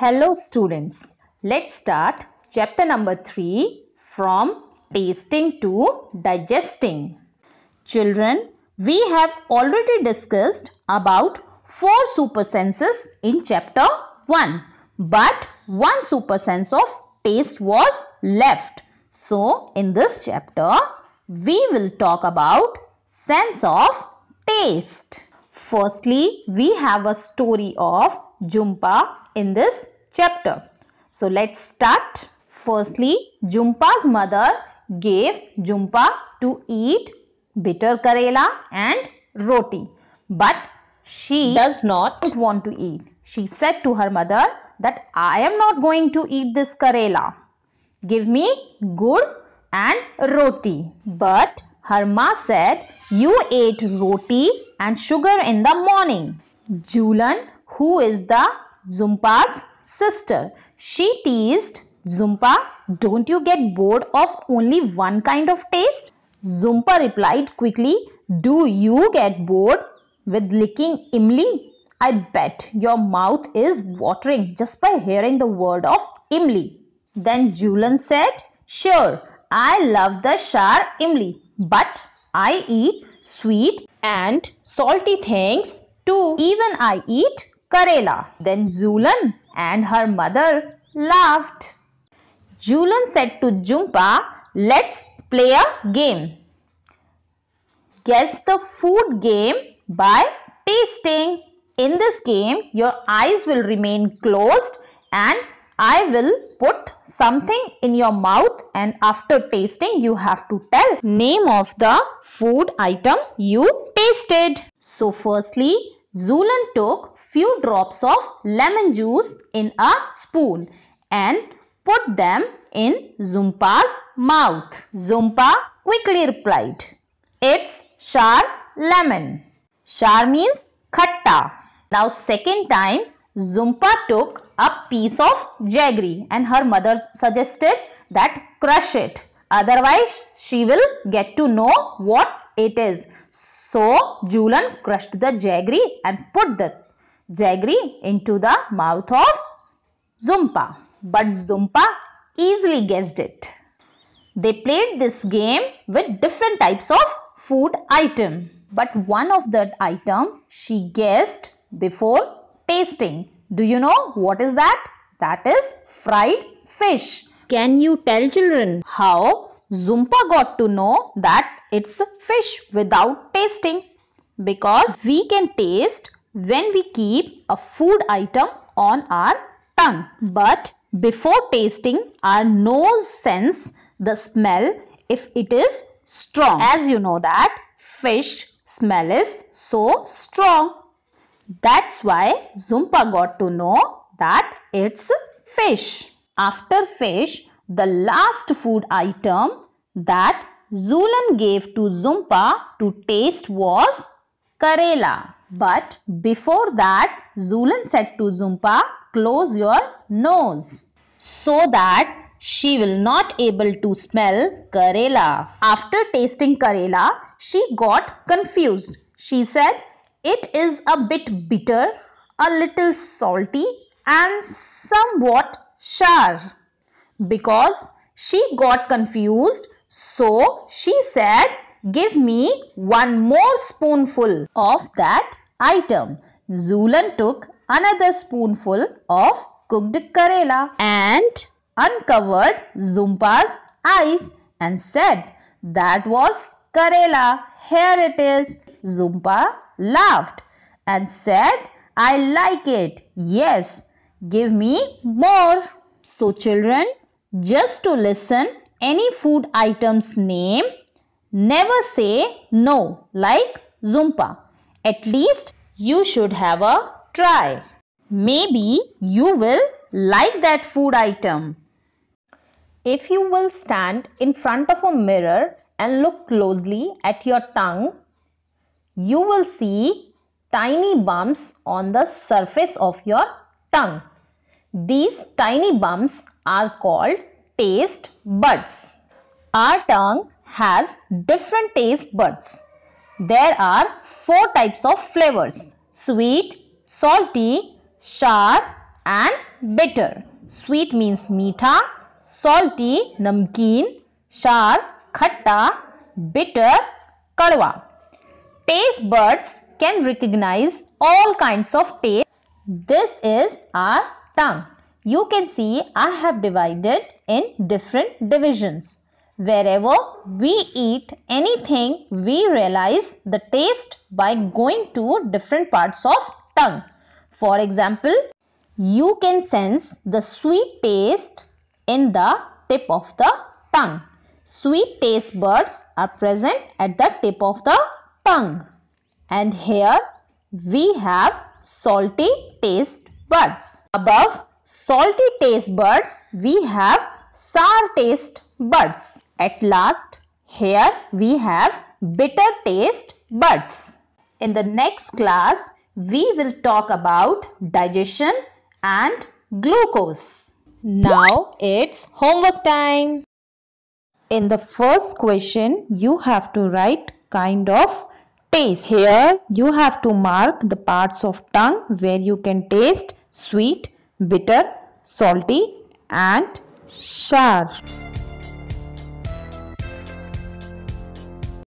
Hello students, let's start chapter number 3 from tasting to digesting. Children, we have already discussed about four super senses in chapter 1 but one super sense of taste was left. So in this chapter we will talk about sense of taste. Firstly, we have a story of Jhumpa in this chapter. So let's start. Firstly, Jhumpa's mother gave Jhumpa to eat bitter karela and roti. But she does not want to eat. She said to her mother that I am not going to eat this karela. Give me good and roti. But her ma said, you ate roti and sugar in the morning. Julan who is the Zumpa's sister. She teased Zumpa, don't you get bored of only one kind of taste? Zumpa replied quickly, do you get bored with licking Imli? I bet your mouth is watering just by hearing the word of Imli. Then Julan said, sure, I love the Shar Imli, but I eat sweet and salty things too. Even I eat Karela. Then Zulan and her mother laughed. Julan said to Jumpa, let's play a game. Guess the food game by tasting. In this game, your eyes will remain closed and I will put something in your mouth and after tasting, you have to tell name of the food item you tasted. So firstly, Zulan took few drops of lemon juice in a spoon and put them in Zumpa's mouth. Zumpa quickly replied, It's Shar lemon. Shar means khatta. Now second time, Zumpa took a piece of jaggery and her mother suggested that crush it. Otherwise, she will get to know what it is. So Julan crushed the jaggery and put the jaggery into the mouth of Zumpa. But Zumpa easily guessed it. They played this game with different types of food item. But one of that item she guessed before tasting. Do you know what is that? That is fried fish. Can you tell children how Zumpa got to know that it's fish without tasting because we can taste when we keep a food item on our tongue. But before tasting, our nose sense the smell if it is strong. As you know that fish smell is so strong. That's why Zumpa got to know that it's fish. After fish, the last food item that Zulan gave to Zumpa to taste was Karela. But before that, Zulan said to Zumpa, close your nose so that she will not able to smell Karela. After tasting Karela, she got confused. She said, it is a bit bitter, a little salty and somewhat sharp," Because she got confused so she said, give me one more spoonful of that item. Zulan took another spoonful of cooked Karela and uncovered Zumpa's eyes and said, that was Karela. Here it is. Zumpa laughed and said, I like it. Yes, give me more. So children, just to listen any food item's name, never say no like Zumpa. At least you should have a try. Maybe you will like that food item. If you will stand in front of a mirror and look closely at your tongue, you will see tiny bumps on the surface of your tongue. These tiny bumps are called taste buds. Our tongue has different taste buds. There are four types of flavors. Sweet, salty, sharp, and bitter. Sweet means meetha, salty namkeen, sharp khatta, bitter kadwa. Taste buds can recognize all kinds of taste. This is our tongue you can see I have divided in different divisions. Wherever we eat anything, we realize the taste by going to different parts of tongue. For example, you can sense the sweet taste in the tip of the tongue. Sweet taste buds are present at the tip of the tongue. And here we have salty taste buds. Above salty taste buds, we have sour taste buds. At last, here we have bitter taste buds. In the next class, we will talk about digestion and glucose. Now it's homework time. In the first question, you have to write kind of taste. Here, you have to mark the parts of tongue where you can taste sweet, bitter, salty and sharp.